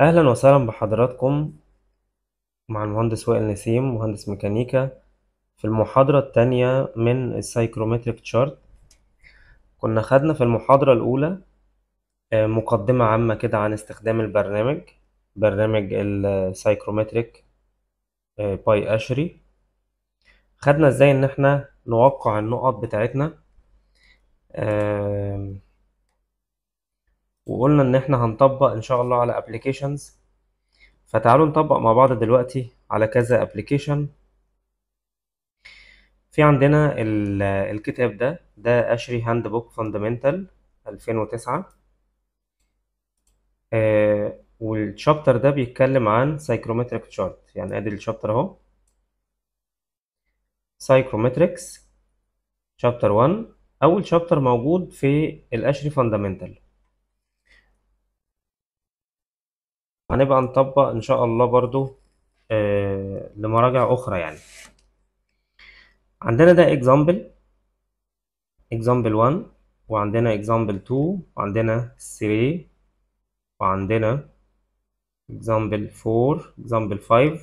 أهلا وسهلا بحضراتكم مع المهندس وائل نسيم مهندس ميكانيكا في المحاضرة التانية من السايكرومتريك تشارت كنا خدنا في المحاضرة الأولى آه، مقدمة عامة كده عن استخدام البرنامج برنامج السايكرومتريك آه، باي أشري خدنا ازاي ان احنا نوقع النقط بتاعتنا آه، وقلنا ان احنا هنطبق ان شاء الله على applications فتعالوا نطبق مع بعض دلوقتي على كذا application في عندنا الكتاب ده ده اشري هاند بوك فاندمنتال 2009 آه والشابتر ده بيتكلم عن سايكرومتريك تشارت يعني ادي الشابتر اهو سايكرومتريكس شابتر 1 اول شابتر موجود في الاشري فاندمنتال هنبقى نطبق ان شاء الله برضو آه لمراجع اخرى يعني عندنا ده اكزامبل اكزامبل 1 وعندنا اكزامبل 2 وعندنا 3 وعندنا اكزامبل 4 اكزامبل 5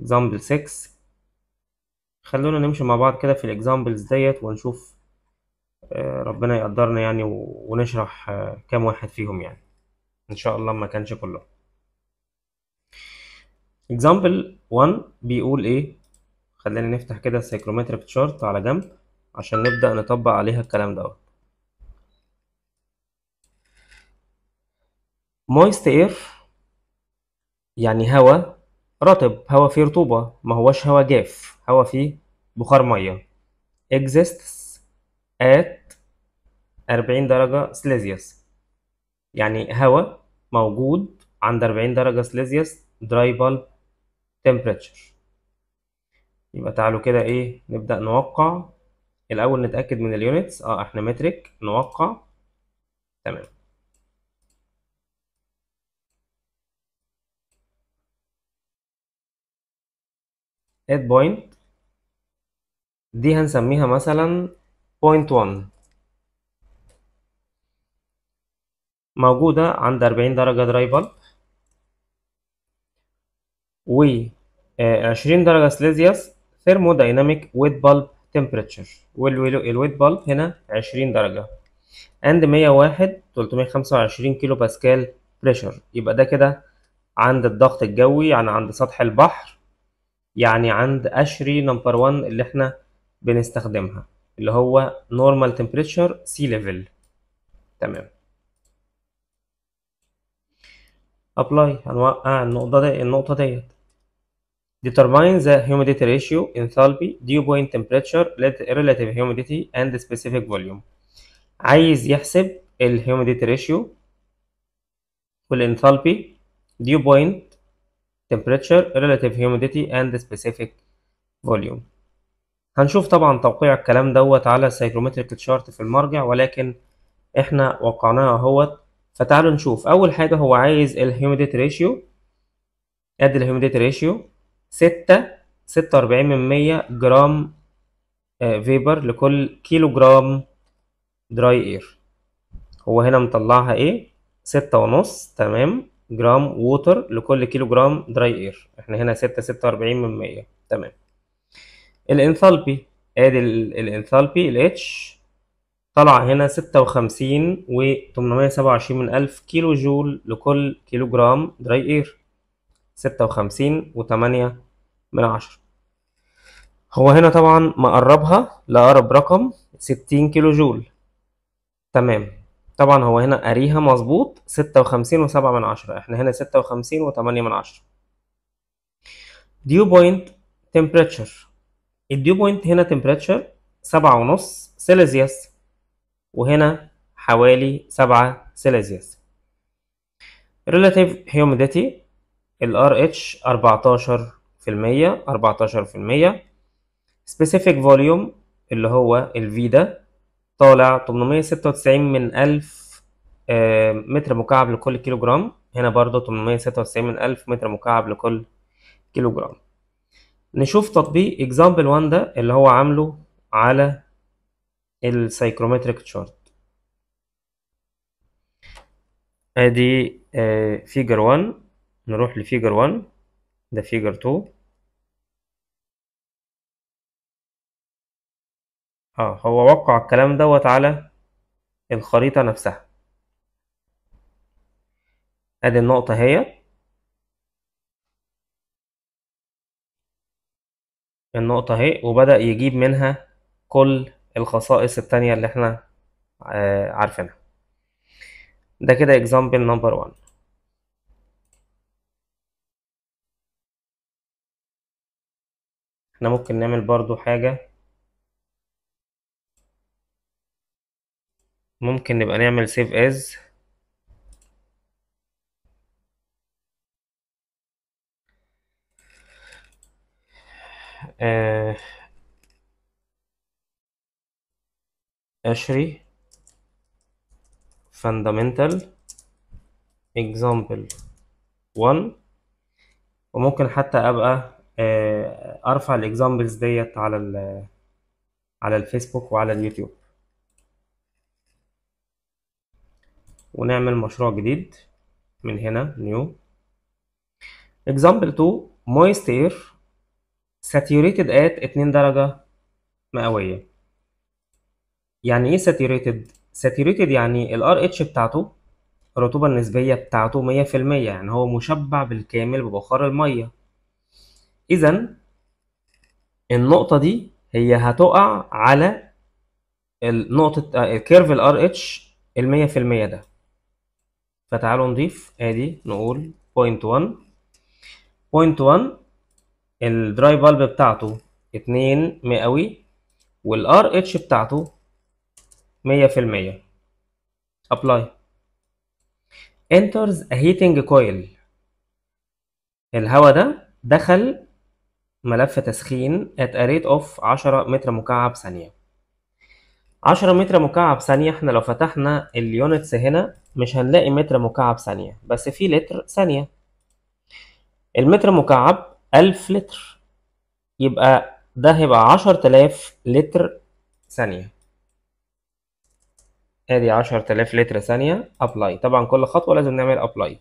اكزامبل 6 خلونا نمشي مع بعض كده في الاكزامبلز ديت ونشوف آه، ربنا يقدرنا يعني ونشرح آه كام واحد فيهم يعني ان شاء الله ما كانش كله example 1 بيقول ايه خلينا نفتح كده السايكرومتريك تشارت على جنب عشان نبدا نطبق عليها الكلام دوت moist air يعني هواء رطب هواء فيه رطوبة ما هواش هواء جاف هواء فيه بخار مية exists at 40 درجة سليزيوس يعني هواء موجود عند 40 درجة سليزيوس دراي بالب تمبريتشر يبقى تعالوا كده ايه نبدأ نوقع الأول نتأكد من اليونتس اه احنا مترك نوقع تمام اد بوينت دي هنسميها مثلا بوينت 1 موجودة عند 40 درجة دراي بلب و 20 آه، درجة سليزياس ثيرمودايناميك ويت بلب تمبريتشر والويت بلب هنا 20 درجة تلتمية 101 325 كيلو باسكال بريشر يبقى ده كده عند الضغط الجوي يعني عند سطح البحر يعني عند أشري نمبر 1 اللي احنا بنستخدمها اللي هو normal temperature sea level تمام apply هنوقع النقطة دي النقطة ديت determine the humidity ratio enthalpy dew point temperature relative humidity and specific volume عايز يحسب ال humidity ratio والenthalpy dew point temperature relative humidity and specific volume هنشوف طبعا توقيع الكلام دوت على السيكرومتريك chart في المرجع ولكن احنا وقعناه اهوت فتعالوا نشوف اول حاجه هو عايز الهيوميديتي ريشيو ادي الهيوميديتي ريشيو ستة واربعين من مية جرام فيبر آه، لكل كيلو جرام دراي اير هو هنا مطلعها ايه ستة ونص تمام جرام ووتر لكل كيلو جرام دراي اير احنا هنا ستة ستة وأربعين من مية تمام الانثالبي ادي الانثالبي الاتش طلع هنا ستة وخمسين وتمنمية سبعة وعشرين من ألف كيلو جول لكل كيلو جرام دراي إير ستة وخمسين وتمانية من عشرة هو هنا طبعا مقربها لأقرب رقم ستين كيلو جول تمام طبعا هو هنا قريها مظبوط ستة وخمسين وسبعة من عشرة احنا هنا ستة وخمسين وتمانية من عشرة ديو بوينت تمبريتشر الديو بوينت هنا تمبريتشر سبعة ونص سيليزيوس وهنا حوالي سبعة سيليزيوس relative humidity ال RH 14% 14% specific volume اللي هو ال V ده طالع 896 من 1000 آه، متر مكعب لكل كيلوغرام هنا برضه 896 من ألف متر مكعب لكل كيلوغرام نشوف تطبيق example 1 ده اللي هو عامله على السايكرومتريك تشارت ادي فيجر آه، 1 نروح لفيجر 1 ده فيجر 2 اه هو وقع الكلام دوت على الخريطة نفسها ادي النقطة هي النقطة اهي وبدأ يجيب منها كل الخصائص التانية اللي احنا آه، عارفينها ده كده example number one احنا ممكن نعمل برضو حاجة ممكن نبقى نعمل save as آه اشري fundamental example 1 وممكن حتى ابقى آه، ارفع الاكزامبلز ديت على ال على الفيسبوك وعلى اليوتيوب ونعمل مشروع جديد من هنا نيو example 2 moist air saturated at 2 درجة مئوية يعني ايه ساتيوريتد ساتيوريتد يعني الار اتش بتاعته الرطوبة النسبية بتاعته مية في المية يعني هو مشبع بالكامل ببخار المية إذا النقطة دي هي هتقع على النقطة الكيرف ال آه، RH المية في المية ده فتعالوا نضيف ادي نقول بوينت 1 بوينت 1 الدراي بالب بتاعته اتنين مئوي والار اتش بتاعته مية في المية apply enters a heating coil الهواء ده دخل ملف تسخين at a rate of 10 متر مكعب ثانية 10 متر مكعب ثانية احنا لو فتحنا اليونتس هنا مش هنلاقي متر مكعب ثانية بس في لتر ثانية المتر مكعب 1000 لتر يبقى ده هيبقى 10000 لتر ثانية ادي 10000 لتر ثانية ابلاي طبعا كل خطوة لازم نعمل ابلاي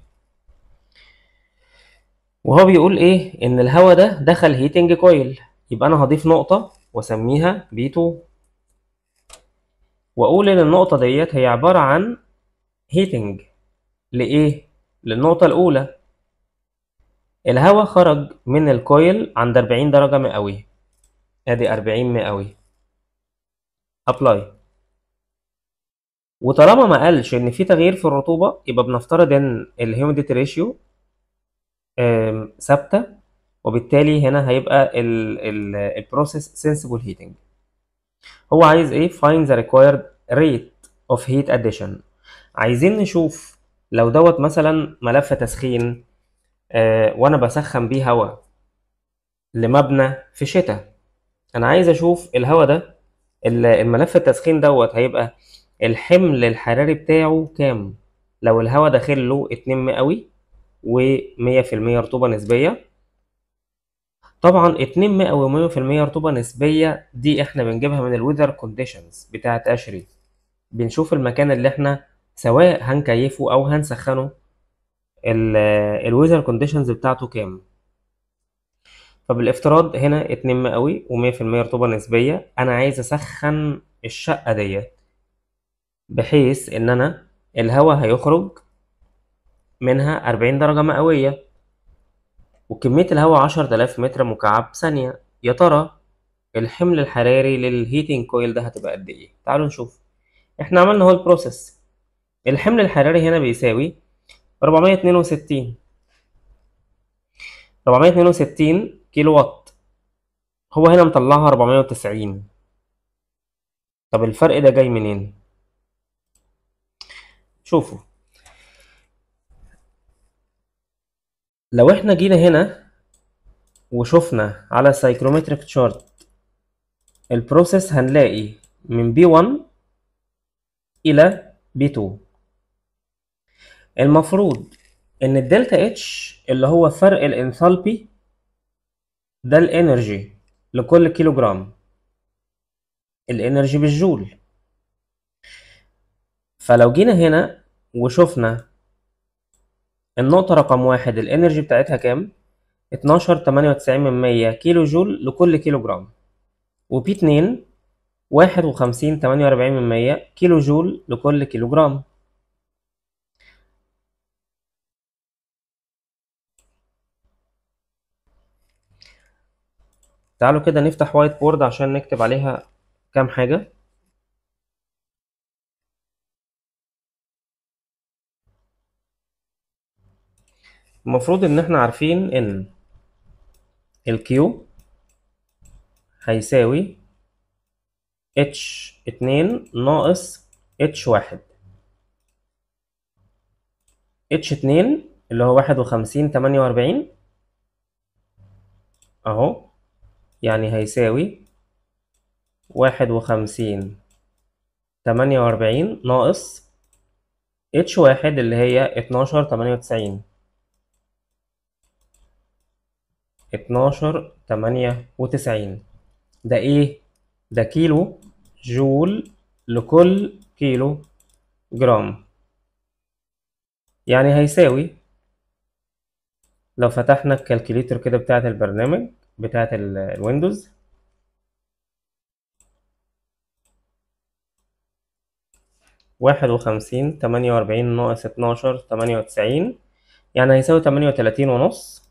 وهو بيقول ايه ان الهواء ده دخل هيتنج كويل يبقى انا هضيف نقطة واسميها بي 2 واقول ان النقطة ديت هي عبارة عن هيتنج لايه للنقطة الاولى الهواء خرج من الكويل عند 40 درجة مئوية ادي 40 مئوية ابلاي وطالما ما قالش ان في تغيير في الرطوبه يبقى بنفترض ان الهيوميديتي ريشيو ثابته وبالتالي هنا هيبقى البروسيس سنسبل هيتنج هو عايز ايه find the required rate of heat addition عايزين نشوف لو دوت مثلا ملف تسخين آه وانا بسخن بيه هواء لمبنى في شتاء انا عايز اشوف الهواء ده الملف التسخين دوت هيبقى الحمل الحراري بتاعه كام لو الهواء داخل له اتنين ميوي في المية رطوبة نسبية طبعا اتنين ميوي ومية في المية رطوبة نسبية دي احنا بنجيبها من الويذر كونديشنز بتاعة أشري بنشوف المكان اللي احنا سواء هنكيفه أو هنسخنه الويذر كونديشنز بتاعته كام فبالافتراض هنا اتنين ميوي ومية في المية رطوبة نسبية أنا عايز أسخن الشقة ديت بحيث ان انا الهواء هيخرج منها أربعين درجة مئوية وكمية الهواء عشرة آلاف متر مكعب ثانية يا ترى الحمل الحراري للهيتنج كويل ده هتبقى قد ايه تعالوا نشوف احنا عملنا هو البروسيس الحمل الحراري هنا بيساوي 462 462 كيلو وات هو هنا مطلعها 490 طب الفرق ده جاي منين شوفوا لو احنا جينا هنا وشفنا على سايكرومتريك تشارت البروسيس هنلاقي من بي 1 الى بي 2 المفروض ان الدلتا اتش اللي هو فرق الانثالبي ده الانرجي لكل كيلو جرام الانرجي بالجول فلو جينا هنا وشفنا النقطة رقم واحد الانرجي بتاعتها كام؟ اتناشر تمانية وتسعين من مية كيلو جول لكل كيلو جرام وبي اتنين واحد وخمسين تمانية واربعين من مية كيلو جول لكل كيلو جرام تعالوا كده نفتح وايت بورد عشان نكتب عليها كام حاجة المفروض ان احنا عارفين ان الكيو هيساوي اتش اتنين ناقص اتش واحد اتش اتنين اللي هو واحد وخمسين تمانية واربعين اهو يعني هيساوي واحد وخمسين تمانية واربعين ناقص اتش واحد اللي هي اتناشر تمانية وتسعين اتناشر تمانية وتسعين ده ايه؟ ده كيلو جول لكل كيلو جرام يعني هيساوي لو فتحنا الكالكوليتر كده بتاعة البرنامج بتاعة الويندوز واحد وخمسين تمانية وأربعين ناقص اتناشر تمانية وتسعين يعني هيساوي تمانية وتلاتين ونص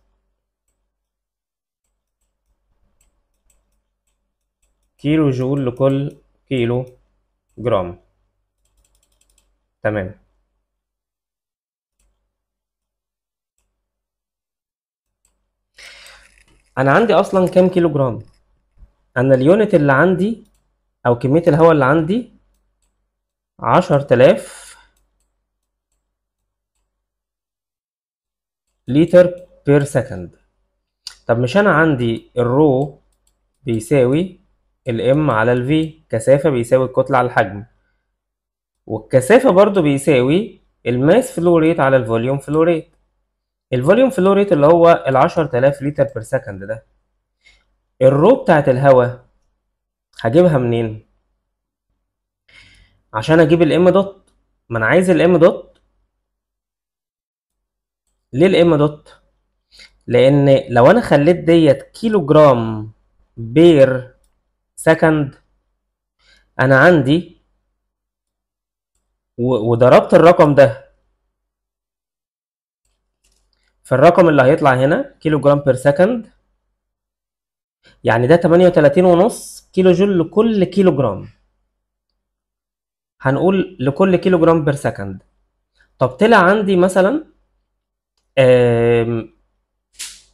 كيلو جول لكل كيلو جرام تمام انا عندي اصلا كام كيلو جرام انا اليونت اللي عندي او كمية الهواء اللي عندي عشر تلاف لتر بير سكند طب مش انا عندي الرو بيساوي الام على الفي كثافة بيساوي الكتلة على الحجم والكثافة برضو بيساوي الماس فلوريت على الفوليوم فلوريت الفوليوم فلوريت اللي هو العشر 10000 لتر بير سكند ده الرو بتاعت الهواء هجيبها منين عشان اجيب الام دوت ما انا عايز الام دوت ليه الام دوت لان لو انا خليت ديت كيلو جرام بير سكند انا عندي وضربت الرقم ده في الرقم اللي هيطلع هنا كيلو جرام بير سكند يعني ده 38 ونص كيلو جول لكل كيلو جرام هنقول لكل كيلو جرام بير سكند طب طلع عندي مثلا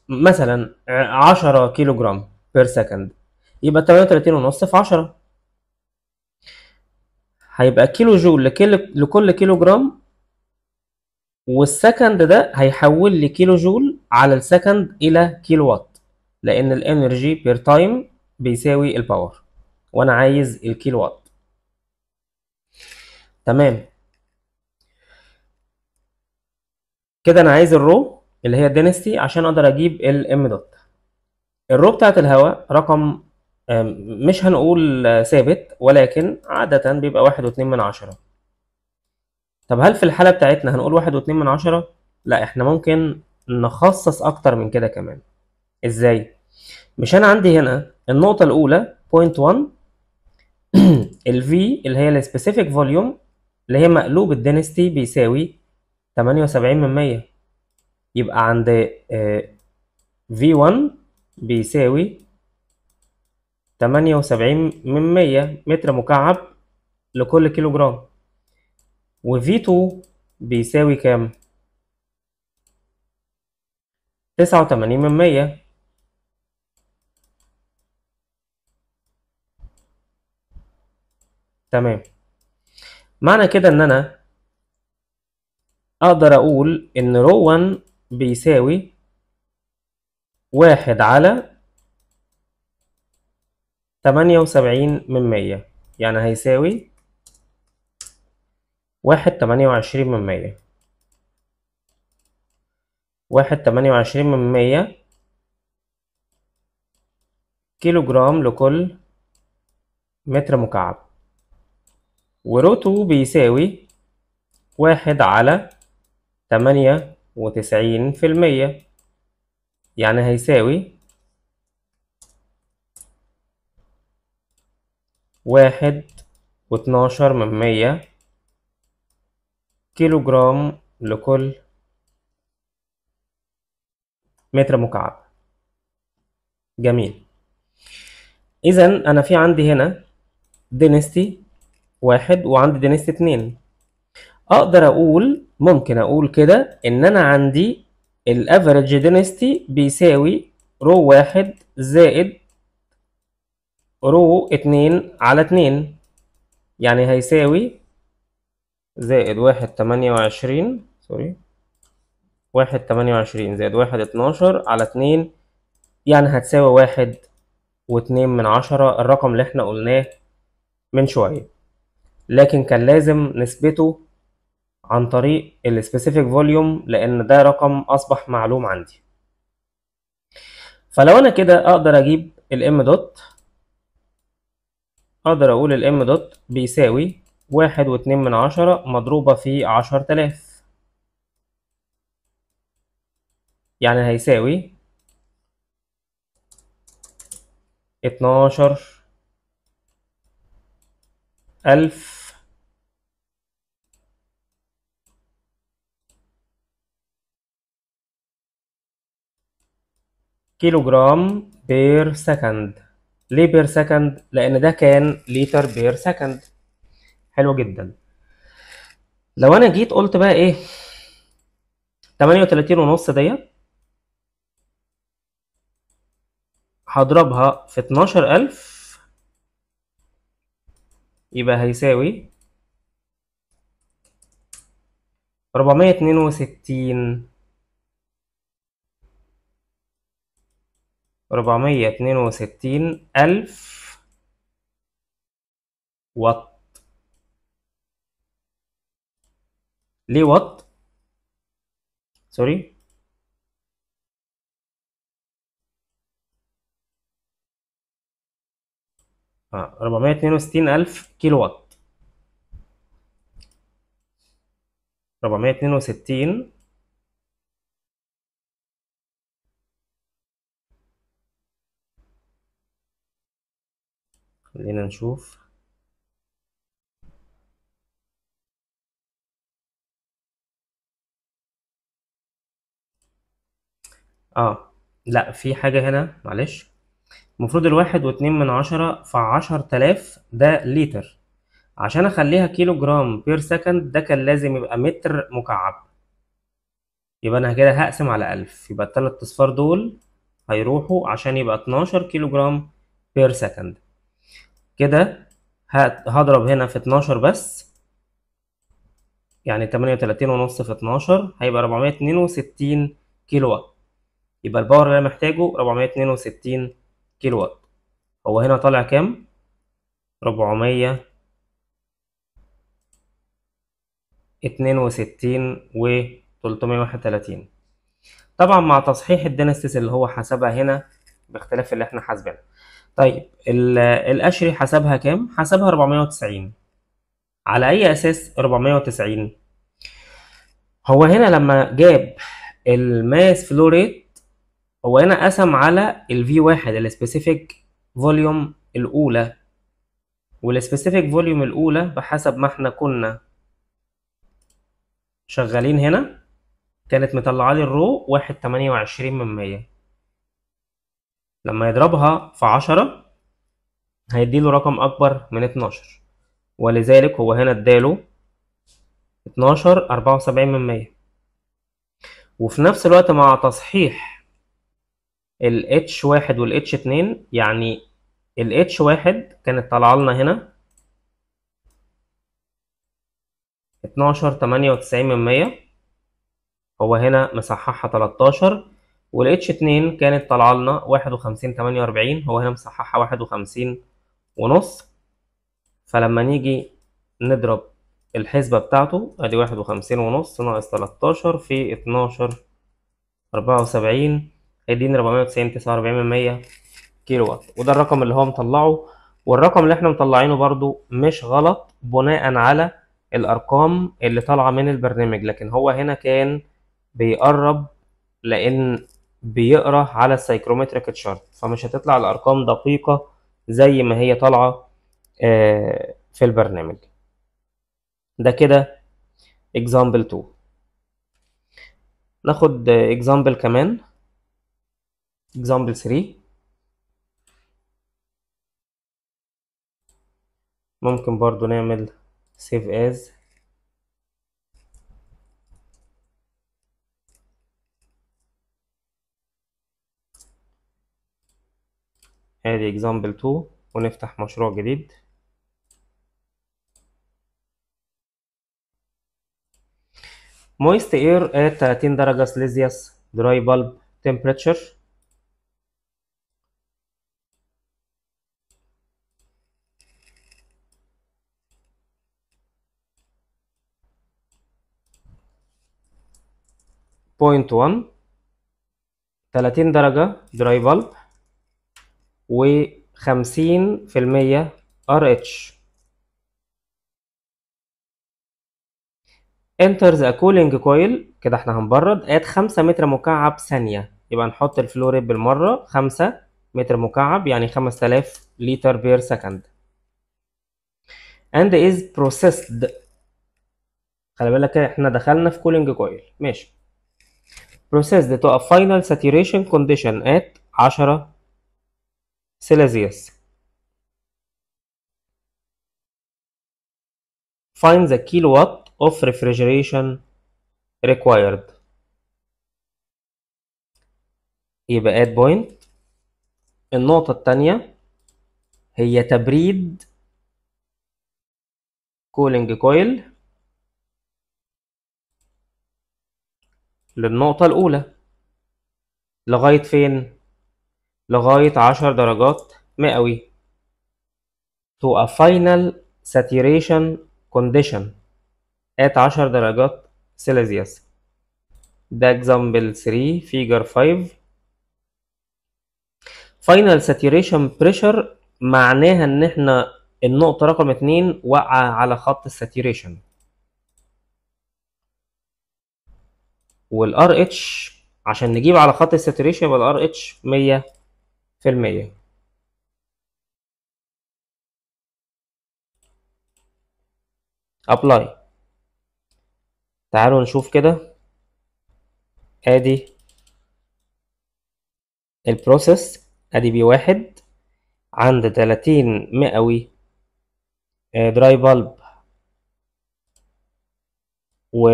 مثلا 10 كيلو جرام بير سكند يبقى 38 ونص في 10 هيبقى كيلو جول لكل لكل كيلو جرام والسكند ده هيحول لي كيلو جول على السكند الى كيلو وات لان الانرجي بير تايم بيساوي الباور وانا عايز الكيلو وات تمام كده انا عايز الرو اللي هي الدينستي عشان اقدر اجيب الام دوت الرو بتاعت الهواء رقم مش هنقول ثابت ولكن عادة بيبقى واحد واتنين من عشرة طب هل في الحالة بتاعتنا هنقول واحد واتنين من عشرة؟ لا احنا ممكن نخصص اكتر من كده كمان ازاي؟ مش انا عندي هنا النقطة الاولى point one الفي اللي هي السبيسيفيك فوليوم اللي هي مقلوب الدينستي بيساوي 78 من 100 يبقى عند في آه، 1 بيساوي تمانية وسبعين من مية متر مكعب لكل كيلو جرام وفي 2 بيساوي كام؟ تسعة وتمانين من مية تمام معنى كده ان انا اقدر اقول ان رو 1 بيساوي واحد على تمانية وسبعين من مية يعني هيساوي واحد تمانية وعشرين من مية واحد تمانية وعشرين من مية كيلو جرام لكل متر مكعب وروتو بيساوي واحد على تمانية وتسعين في المية يعني هيساوي واحد واتناشر من مية كيلو جرام لكل متر مكعب جميل اذا انا في عندي هنا دينستي واحد وعندي دينستي اتنين اقدر اقول ممكن اقول كده ان انا عندي الافريج دينستي بيساوي رو واحد زائد رو اتنين على اتنين يعني هيساوي زائد واحد تمانية وعشرين سوري واحد تمانية وعشرين زائد واحد اتناشر على اتنين يعني هتساوي واحد واتنين من عشرة الرقم اللي احنا قلناه من شوية لكن كان لازم نثبته عن طريق الـ specific volume لأن ده رقم أصبح معلوم عندي فلو أنا كده أقدر أجيب الـ m دوت أقدر أقول الإم دوت بيساوي واحد واتنين من عشرة مضروبة في عشر تلاف يعني هيساوي اتناشر ألف كيلوغرام بير سكند ليه بير سكند لان ده كان لتر بير سكند حلو جدا لو انا جيت قلت بقى ايه 38 ونص ديت هضربها في 12000 يبقى هيساوي 462 ربعمية اتنين وستين ألف وات ليه وات؟ سوري اه ربعمية اتنين وستين ألف كيلو وات ربعمية اتنين وستين خلينا نشوف اه لا في حاجة هنا معلش المفروض الواحد واتنين من عشرة في عشر تلاف ده لتر عشان اخليها كيلو جرام بير سكند ده كان لازم يبقى متر مكعب يبقى انا كده هقسم على الف يبقى التلات اصفار دول هيروحوا عشان يبقى اتناشر كيلو جرام بير سكند كده هضرب هنا في 12 بس يعني وتلاتين ونص في 12 هيبقى 462 كيلو وات يبقى الباور اللي انا محتاجه 462 كيلو وات هو هنا طالع كام 462 و 331 طبعا مع تصحيح الدينستس اللي هو حسبها هنا باختلاف اللي احنا حاسبينه طيب القشري حسبها كام؟ حسبها 490 على أي أساس 490؟ هو هنا لما جاب الماس فلو ريت هو هنا قسم على الفي واحد السبيسيفيك فوليوم الأولى والسبيسيفيك فوليوم الأولى بحسب ما احنا كنا شغالين هنا كانت مطلعة لي الرو 1.28 من 100 لما يضربها في عشرة هيديله رقم أكبر من اتناشر ولذلك هو هنا اداله اتناشر أربعة وسبعين من مية وفي نفس الوقت مع تصحيح ال h واحد وال h اتنين يعني ال h واحد كانت طالعة لنا هنا اتناشر تمانية وتسعين من مية هو هنا مصححها تلاتاشر h 2 كانت طالعه لنا تمانية وأربعين هو هنا مصححها وخمسين ونص فلما نيجي نضرب الحسبة بتاعته ادي واحد وخمسين ونص ناقص تلاتاشر في اتناشر اربعة وسبعين هيديني أربعمية وتسعين تسعة واربعين من مية كيلو وات وده الرقم اللي هو مطلعه والرقم اللي احنا مطلعينه برضو مش غلط بناء على الارقام اللي طالعة من البرنامج لكن هو هنا كان بيقرب لان بيقرا على السايكرومتريك تشارت فمش هتطلع الارقام دقيقه زي ما هي طالعه آه، في البرنامج ده كده اكزامبل 2 ناخد اكزامبل كمان اكزامبل 3 ممكن برضو نعمل save as ادي example 2 ونفتح مشروع جديد moist air at 30 درجة سليزيوس dry bulb temperature point 1 30 درجة dry bulb و 50% RH ار اتش enter the cooling coil كده احنا هنبرد at 5 متر مكعب ثانية يبقى نحط الفلو بالمرة 5 متر مكعب يعني 5000 لتر بير سكند and is processed خلي بالك إيه، احنا دخلنا في كولينج coil ماشي processed to a final saturation condition at 10 Celsius. Find the kilowatt of refrigeration required. يبقى add point. النقطة التانية هي تبريد cooling coil للنقطة الأولى لغاية فين؟ لغاية عشر درجات مئوي to a final saturation condition at 10 درجات سيليزيوس ده example 3 figure 5 final saturation pressure معناها ان احنا النقطة رقم اتنين واقعة على خط الساتيريشن والار اتش عشان نجيب على خط الساتيريشن يبقى الار اتش 100 في المية ابلاي تعالوا نشوف كده ادي البروسيس ادي بي واحد عند تلاتين مئوي دراي آه، بالب و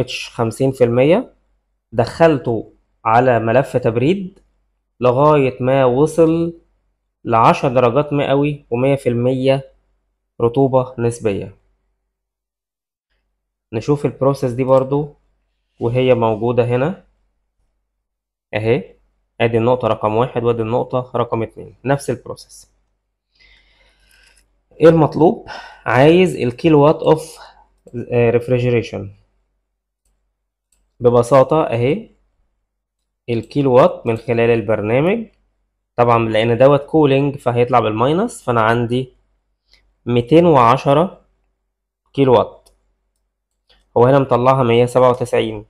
اتش خمسين في المية دخلته على ملف تبريد لغاية ما وصل لعشر درجات مئوي ومية في المية رطوبة نسبية نشوف البروسيس دي برضو وهي موجودة هنا اهي ادي النقطة رقم واحد وادي النقطة رقم اتنين نفس البروسيس ايه المطلوب عايز الكيلو وات اوف ريفريجريشن ببساطة اهي الكيلو وات من خلال البرنامج طبعا لان دوت كولينج فهيطلع بالماينس فانا عندي 210 كيلو وات هو هنا مطلعها 197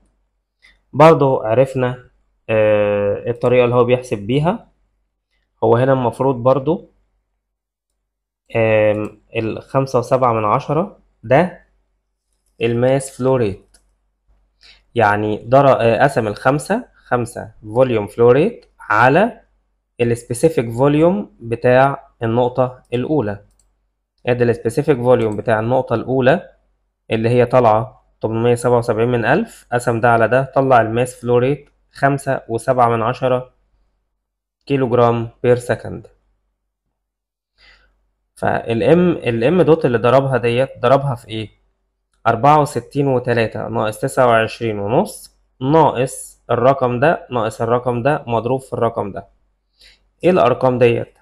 برضو عرفنا آه الطريقة اللي هو بيحسب بيها هو هنا المفروض برضو آه الخمسة وسبعة من عشرة ده الماس فلوريت يعني آه، قسم الخمسة خمسة فوليوم فلو ريت على السبيسيفيك فوليوم بتاع النقطة الأولى ادي السبيسيفيك فوليوم بتاع النقطة الأولى اللي هي طالعة 877 من ألف قسم ده على ده طلع الماس فلو ريت خمسة وسبعة من عشرة كيلو جرام بير سكند فالام الام دوت اللي ضربها ديت ضربها في ايه؟ أربعة وستين وتلاتة ناقص تسعة وعشرين ونص ناقص الرقم ده ناقص الرقم ده مضروب في الرقم ده ايه الارقام ديت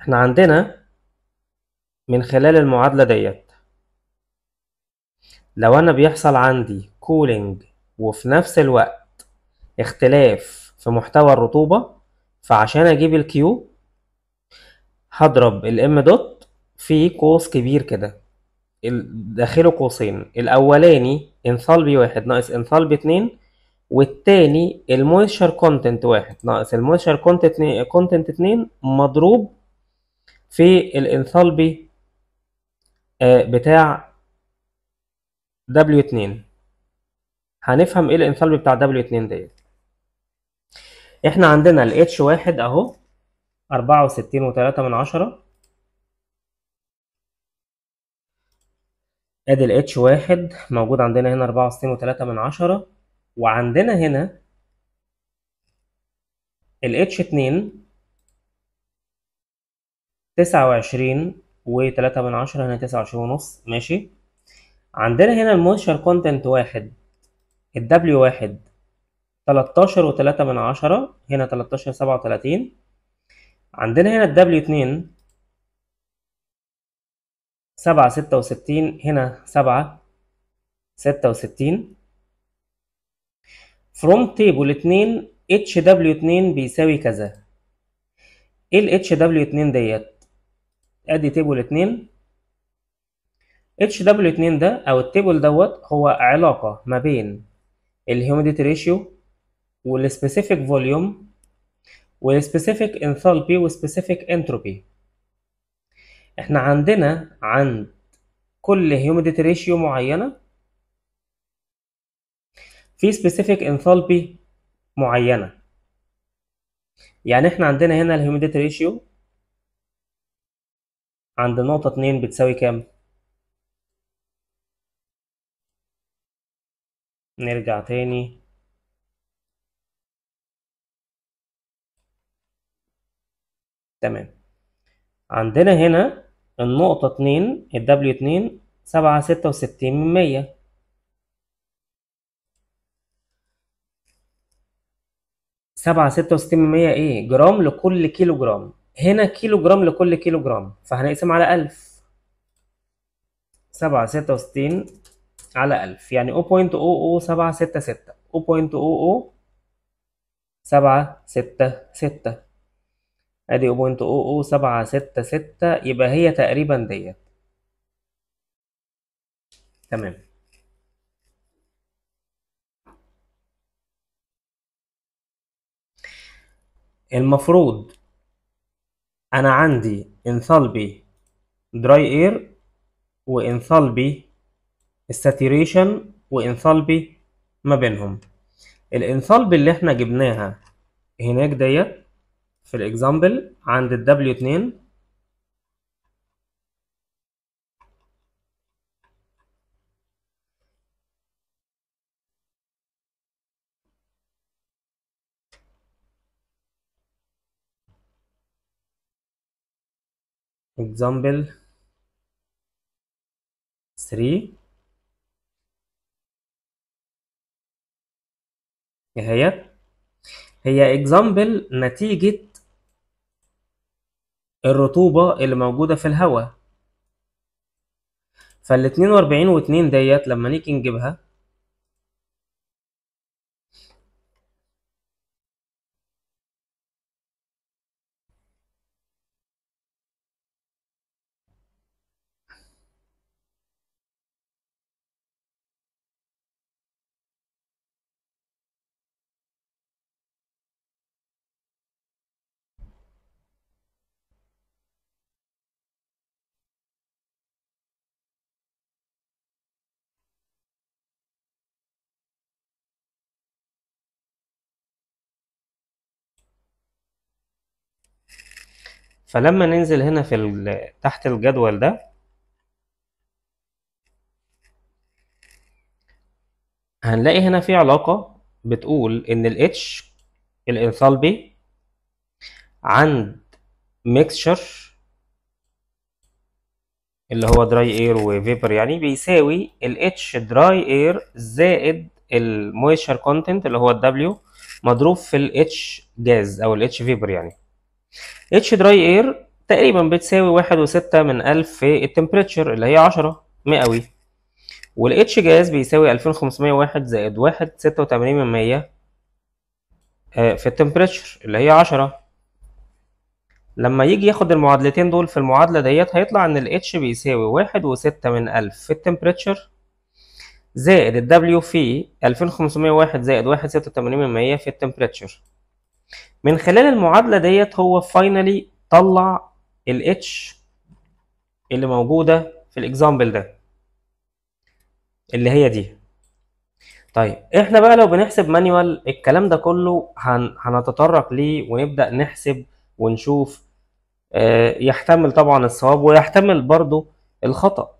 احنا عندنا من خلال المعادله ديت لو انا بيحصل عندي كولينج وفي نفس الوقت اختلاف في محتوى الرطوبه فعشان اجيب الكيو هضرب الام دوت في قوس كبير كده داخله قوسين الاولاني انثالبي واحد ناقص انثالبي اتنين والتاني المويشر كونتنت واحد ناقص المويشر كونتنت اتنين مضروب في الانثالبي آه، بتاع دبليو اتنين هنفهم ايه الانثالبي بتاع دبليو اتنين ديت احنا عندنا ال H واحد اهو أربعة وستين وتلاتة من عشرة ادي الاتش واحد موجود عندنا هنا اربعة وستين وتلاتة من عشرة وعندنا هنا الاتش اتنين تسعة وعشرين وتلاتة من عشرة هنا تسعة وعشرين ونص ماشي عندنا هنا المونشر كونتنت واحد الدبليو واحد تلتاشر وتلاتة من عشرة هنا تلتاشر سبعة وتلاتين عندنا هنا الدبليو اتنين سبعة ستة وستين هنا سبعة ستة وستين from table اتنين hw اتنين بيساوي كذا ايه ال hw اتنين ديت ادي تيبل اتنين hw اتنين ده او التيبل دوت هو علاقة ما بين الهيوميديتي ريشيو والسبيسيفيك فوليوم والسبيسيفيك انثالبي والسبيسيفيك انتروبي احنا عندنا عند كل هيوميديتي ريشيو معينة في سبيسيفيك انثالبي معينة يعني احنا عندنا هنا الهيوميديتي ريشيو عند نقطة اتنين بتساوي كام؟ نرجع تاني تمام عندنا هنا النقطة اتنين ال W اتنين سبعة ستة وستين من مية سبعة ستة وستين من مية ايه جرام لكل كيلو جرام هنا كيلو جرام لكل كيلو جرام فهنقسم على ألف سبعة ستة وستين على ألف يعني أو بوينت أو أو سبعة ستة ستة أو بوينت أو أو سبعة ستة ستة ادي او او سته يبقى هي تقريبا ديت تمام المفروض انا عندي انثالبي دراي اير وانثالبي الساتيريشن وانثالبي ما بينهم الانثالبي اللي احنا جبناها هناك ديت في الاكزامبل عند ال W2 example 3 هي هي example نتيجة الرطوبة اللي موجودة في الهواء فالاتنين 42 واتنين ديت لما نيجي نجيبها فلما ننزل هنا في تحت الجدول ده هنلاقي هنا في علاقة بتقول إن ال H الانثالبي عند ميكسشر اللي هو دراي اير وفيبر يعني بيساوي ال دراي اير زائد المويشر كونتنت اللي هو الدبليو مضروب في ال جاز او ال فيبر يعني اتش دراي اير تقريبا بتساوي واحد وستة من ألف في التمبريتشر اللي هي عشرة مئوي والاتش جاز بيساوي ألفين خمسمية واحد زائد واحد ستة وتمانين من مية آه، في التمبريتشر اللي هي عشرة لما يجي ياخد المعادلتين دول في المعادلة ديت هيطلع إن الاتش بيساوي واحد وستة من ألف في التمبريتشر زائد الدبليو في ألفين خمسمية واحد زائد واحد ستة وتمانين من مية في التمبريتشر من خلال المعادله ديت هو فاينلي طلع الاتش اللي موجوده في الاكزامبل ده اللي هي دي طيب احنا بقى لو بنحسب مانيوال الكلام ده كله هن... هنتطرق ليه ونبدا نحسب ونشوف آه يحتمل طبعا الصواب ويحتمل برضو الخطا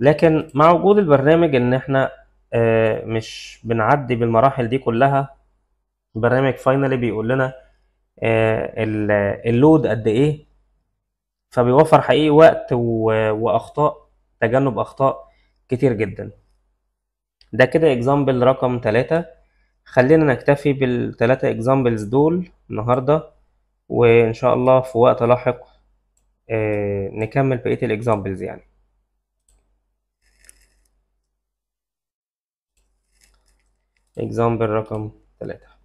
لكن مع وجود البرنامج ان احنا آه مش بنعدي بالمراحل دي كلها البرنامج فاينالي بيقول لنا آه، اللود قد ايه فبيوفر حقيقي وقت واخطاء تجنب اخطاء كتير جدا ده كده اكزامبل رقم تلاتة خلينا نكتفي بالتلاتة اكزامبلز دول النهاردة وان شاء الله في وقت لاحق آه، نكمل بقية الاكزامبلز يعني اكزامبل رقم تلاتة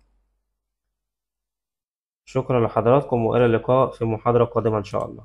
شكرا لحضراتكم وإلى اللقاء في محاضرة قادمة إن شاء الله